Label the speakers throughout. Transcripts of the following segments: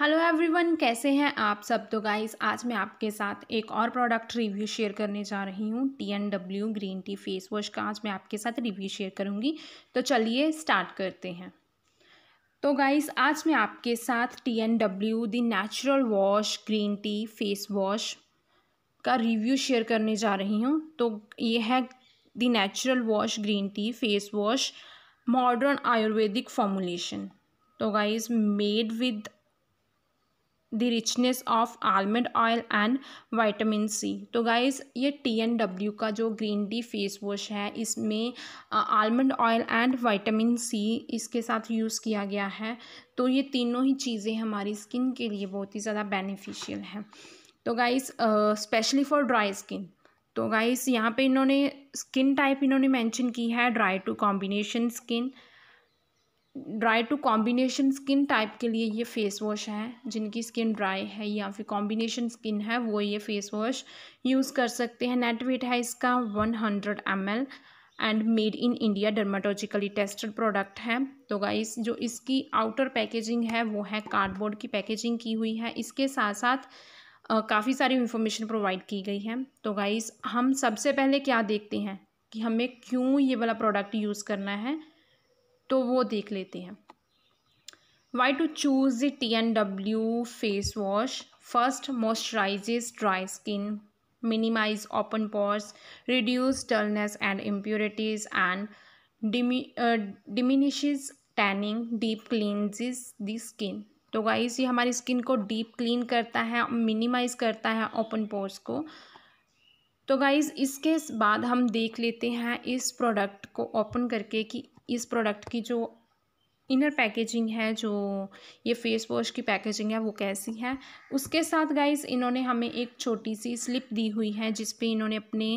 Speaker 1: hello everyone कैसे हैं आप सब तो गाइस आज मैं आपके साथ एक और प्रोडक्ट रिव्यू शेयर करने जा रही हूँ T N W green tea face wash का आज मैं आपके साथ रिव्यू शेयर करूँगी तो चलिए स्टार्ट करते हैं तो गाइस आज मैं आपके साथ T N W the natural wash green tea face wash का रिव्यू शेयर करने जा रही हूँ तो ये है the natural wash green tea face wash modern Ayurvedic formulation तो guys made with the richness of almond oil and vitamin C तो गाइज ये टी एन डब्ल्यू का जो ग्रीन टी फेस वॉश है इसमें almond oil and vitamin C इसके साथ use किया गया है तो ये तीनों ही चीज़ें हमारी स्किन के लिए बहुत ही ज़्यादा बेनिफिशियल हैं तो guys specially for dry skin तो गाइज़ यहाँ पे इन्होंने स्किन टाइप इन्होंने मेंशन की है dry to combination skin dry to combination skin type के लिए ये फेस वॉश है जिनकी स्किन ड्राई है या फिर कॉम्बिनेशन स्किन है वो ये फेस वॉश यूज़ कर सकते हैं नेट वेट है इसका one hundred M L and made in India dermatologically tested product है तो गाइस जो इसकी आउटर पैकेजिंग है वो है कार्डबोर्ड की पैकेजिंग की हुई है इसके साथ साथ काफ़ी सारी इन्फॉर्मेशन प्रोवाइड की गई है तो गाइस हम सबसे पहले क्या देखते हैं कि हमें क्यों ये वाला प्रोडक्ट यूज़ करना है तो वो देख लेते हैं why to choose the T N W face wash first moisturises dry skin minimise open pores reduce dullness and impurities and diminish tanning deep tanning the skin तो गाइस ये हमारी स्किन को डीप क्लीन करता है minimise करता है open pores को तो गाइस इसके बाद हम देख लेते हैं इस प्रोडक्ट को ओपन करके कि इस प्रोडक्ट की जो इनर पैकेजिंग है जो ये फेस वॉश की पैकेजिंग है वो कैसी है उसके साथ गाइस इन्होंने हमें एक छोटी सी स्लिप दी हुई है जिस पे इन्होंने अपने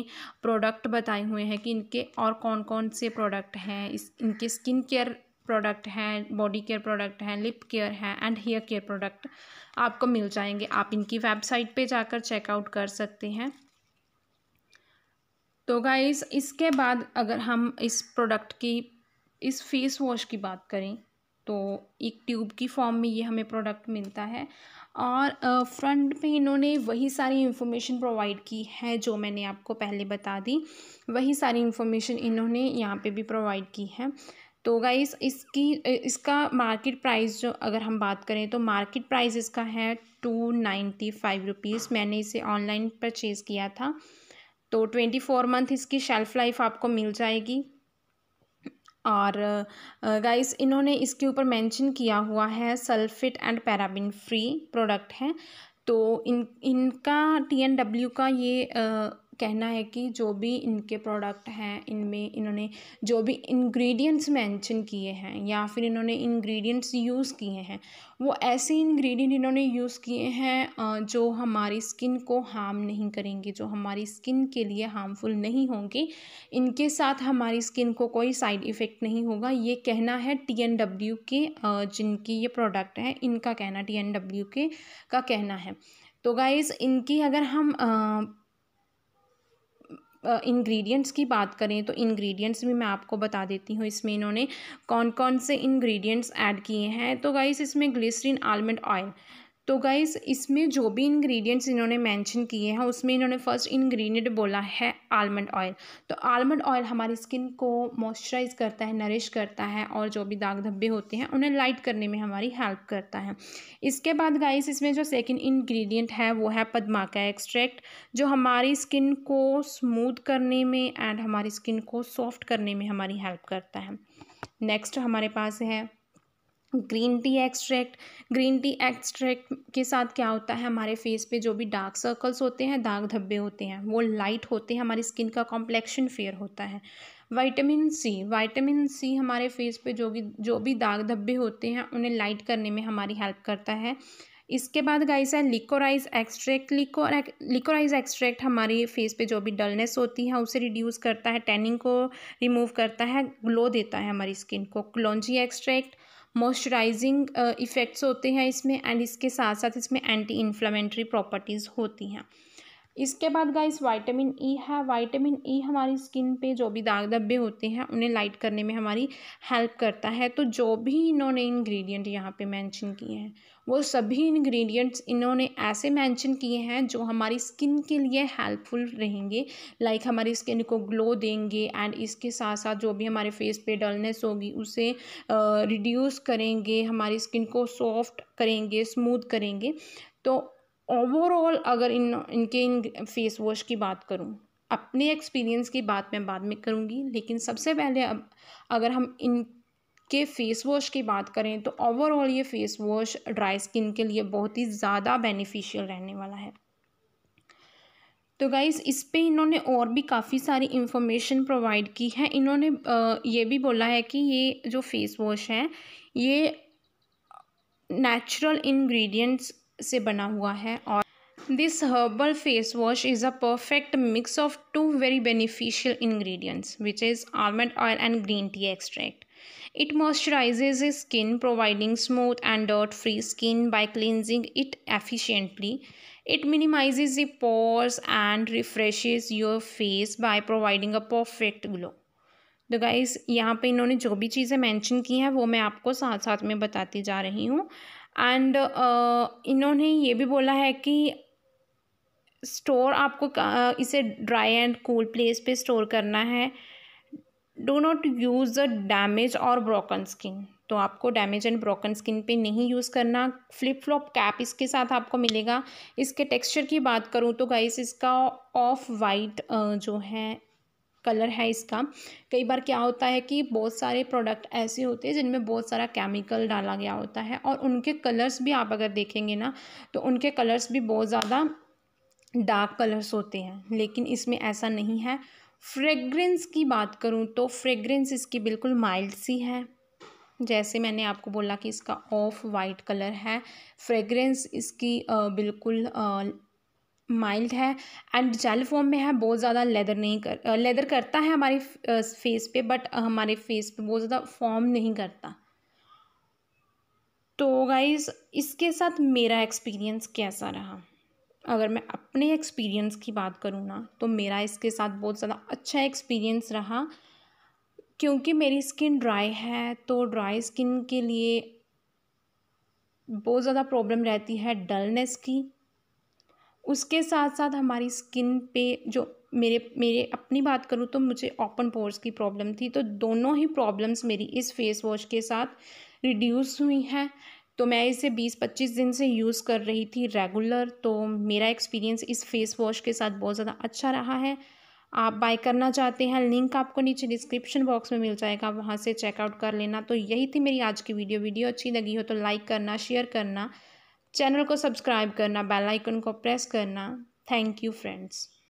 Speaker 1: प्रोडक्ट बताए हुए हैं कि इनके और कौन कौन से प्रोडक्ट हैं इस इनके स्किन केयर प्रोडक्ट हैं बॉडी केयर प्रोडक्ट हैं लिप केयर हैं एंड हेयर केयर प्रोडक्ट आपको मिल जाएंगे आप इनकी वेबसाइट पर जाकर चेकआउट कर सकते हैं तो गाइस इसके बाद अगर हम इस प्रोडक्ट की इस फेस वॉश की बात करें तो एक ट्यूब की फॉर्म में ये हमें प्रोडक्ट मिलता है और फ्रंट पे इन्होंने वही सारी इन्फॉर्मेशन प्रोवाइड की है जो मैंने आपको पहले बता दी वही सारी इन्फॉर्मेशन इन्होंने यहाँ पे भी प्रोवाइड की है तो गाइस इसकी इसका मार्केट प्राइस जो अगर हम बात करें तो मार्केट प्राइस इसका है टू नाइन्टी फाइव रुपीज़ मैंने इसे ऑनलाइन परचेज़ किया था तो ट्वेंटी फोर मंथ इसकी शेल्फ़ लाइफ आपको मिल जाएगी और गाइस इन्होंने इसके ऊपर मेंशन किया हुआ है sulphate and paraben free product है तो इन इनका टी एन डब्ल्यू का ये कहना है कि जो भी इनके प्रोडक्ट हैं इनमें इन्होंने जो भी इंग्रेडिएंट्स मेंशन किए हैं या फिर इन्होंने इंग्रेडिएंट्स यूज़ किए हैं वो ऐसे इंग्रेडिएंट इन्होंने यूज़ किए हैं जो हमारी स्किन को हार्म नहीं करेंगे जो हमारी स्किन के लिए हार्मफुल नहीं होंगे इनके साथ हमारी स्किन को कोई साइड इफ़ेक्ट नहीं होगा ये कहना है टी एन डब्ल्यू के जिनकी ये प्रोडक्ट है इनका कहना टी एन डब्ल्यू के का कहना है तो गाइज़ इनकी अगर हम इंग्रेडिएंट्स की बात करें तो इंग्रेडिएंट्स भी मैं आपको बता देती हूँ इसमें इन्होंने कौन कौन से इंग्रेडिएंट्स ऐड किए हैं तो गाइस इसमें ग्लिसरीन आलमंड ऑयल तो गाइस इसमें जो भी इंग्रेडिएंट्स इन्होंने मेंशन किए हैं उसमें इन्होंने फर्स्ट इंग्रेडिएंट बोला है आलमंड ऑयल तो आलमंड ऑयल हमारी स्किन को मॉइस्चराइज करता है नरिश करता है और जो भी दाग धब्बे होते हैं उन्हें लाइट करने में हमारी हेल्प करता है इसके बाद गाइस इसमें जो सेकेंड इन्ग्रीडियंट है वो है पदमा का एक्सट्रैक्ट जो हमारी स्किन को स्मूथ करने में एंड हमारी स्किन को सॉफ्ट करने में हमारी हेल्प करता है नेक्स्ट हमारे पास है green tea extract green tea extract के साथ क्या होता है हमारे फेस पे जो भी डार्क सर्कल्स होते हैं दाग धब्बे होते हैं वो लाइट होते हैं हमारी स्किन का कॉम्प्लेक्शन फेयर होता है वाइटामिन सी वाइटामिन सी हमारे फेस पे जो भी जो भी दाग धब्बे होते हैं उन्हें लाइट करने में हमारी हेल्प करता है इसके बाद गाइस है liquorice extract liquor liquorice extract हमारे फेस पे जो भी डलनेस होती है उसे रिड्यूस करता है टैनिंग को रिमूव करता है ग्लो देता है हमारी स्किन को kalonji extract moisturising effects uh, होते हैं इसमें एंड इसके साथ साथ इसमें एंटी इन्फ्लामेंट्री प्रॉपर्टीज़ होती हैं इसके बाद गाइस वाइटामिन ई है वाइटामिन ई e हमारी स्किन पे जो भी दाग धब्बे होते हैं उन्हें लाइट करने में हमारी हेल्प करता है तो जो भी इन्होंने इंग्रेडिएंट यहाँ पे मेंशन किए हैं वो सभी इंग्रेडिएंट्स इन्होंने ऐसे मेंशन किए हैं जो हमारी स्किन के लिए हेल्पफुल रहेंगे लाइक like हमारी स्किन को ग्लो देंगे एंड इसके साथ साथ जो भी हमारे फेस पे डलनेस होगी उसे रिड्यूस करेंगे हमारी स्किन को सॉफ्ट करेंगे स्मूथ करेंगे तो ओवरऑल अगर इन इनके इन फेस वॉश की बात करूँ अपने एक्सपीरियंस की बात मैं बाद में करूँगी लेकिन सबसे पहले अब अगर हम इनके फेस वॉश की बात करें तो ओवरऑल ये फेस वॉश ड्राई स्किन के लिए बहुत ही ज़्यादा बेनिफिशियल रहने वाला है तो गाइज़ इस पे इन्होंने और भी काफ़ी सारी इन्फॉर्मेशन प्रोवाइड की है इन्होंने ये भी बोला है कि ये जो फेस वॉश है ये नेचुरल इंग्रेडिएंट्स से बना हुआ है और this herbal face wash is a perfect mix of two very beneficial ingredients which is almond oil and green tea extract it moisturises skin providing smooth and dirt free skin by cleansing it efficiently it minimise the pores and refreshes your face by providing a perfect glow तो guys यहाँ पे इन्होंने जो भी चीज़ें mention की हैं वो मैं आपको साथ साथ में बताती जा रही हूँ एंड uh, इन्होंने ये भी बोला है कि स्टोर आपको इसे ड्राई एंड कूल प्लेस पे स्टोर करना है do not use the damage और ब्रोकन स्किन तो आपको डैमेज एंड ब्रोकन स्किन पे नहीं यूज़ करना फ्लिप फ्लॉप कैप इसके साथ आपको मिलेगा इसके टेक्सचर की बात करूँ तो गाइस इसका ऑफ वाइट जो है कलर है इसका कई बार क्या होता है कि बहुत सारे प्रोडक्ट ऐसे होते हैं जिनमें बहुत सारा केमिकल डाला गया होता है और उनके कलर्स भी आप अगर देखेंगे ना तो उनके कलर्स भी बहुत ज़्यादा डार्क कलर्स होते हैं लेकिन इसमें ऐसा नहीं है फ्रेग्रेंस की बात करूँ तो फ्रेग्रेंस इसकी बिल्कुल माइल्ड सी है जैसे मैंने आपको बोला कि इसका ऑफ वाइट कलर है फ्रेग्रेंस इसकी बिल्कुल माइल्ड है एंड जेल फॉर्म में है बहुत ज़्यादा लेदर नहीं कर लेदर करता है हमारे फेस पे बट हमारे फेस पे बहुत ज़्यादा फॉर्म नहीं करता तो गाइज इसके साथ मेरा एक्सपीरियंस कैसा रहा अगर मैं अपने एक्सपीरियंस की बात करूँ ना तो मेरा इसके साथ बहुत ज़्यादा अच्छा एक्सपीरियंस रहा क्योंकि मेरी स्किन ड्राई है तो ड्राई स्किन के लिए बहुत ज़्यादा प्रॉब्लम रहती है डलनेस की उसके साथ साथ हमारी स्किन पे जो मेरे मेरे अपनी बात करूँ तो मुझे ओपन पोर्स की प्रॉब्लम थी तो दोनों ही प्रॉब्लम्स मेरी इस फेस वॉश के साथ रिड्यूस हुई हैं तो मैं इसे बीस पच्चीस दिन से यूज़ कर रही थी रेगुलर तो मेरा एक्सपीरियंस इस फेस वॉश के साथ बहुत ज़्यादा अच्छा रहा है आप बाय करना चाहते हैं लिंक आपको नीचे डिस्क्रिप्शन बॉक्स में मिल जाएगा वहाँ से चेकआउट कर लेना तो यही थी मेरी आज की वीडियो वीडियो अच्छी लगी हो तो लाइक करना शेयर करना चैनल को सब्सक्राइब करना बेल आइकन को प्रेस करना थैंक यू फ्रेंड्स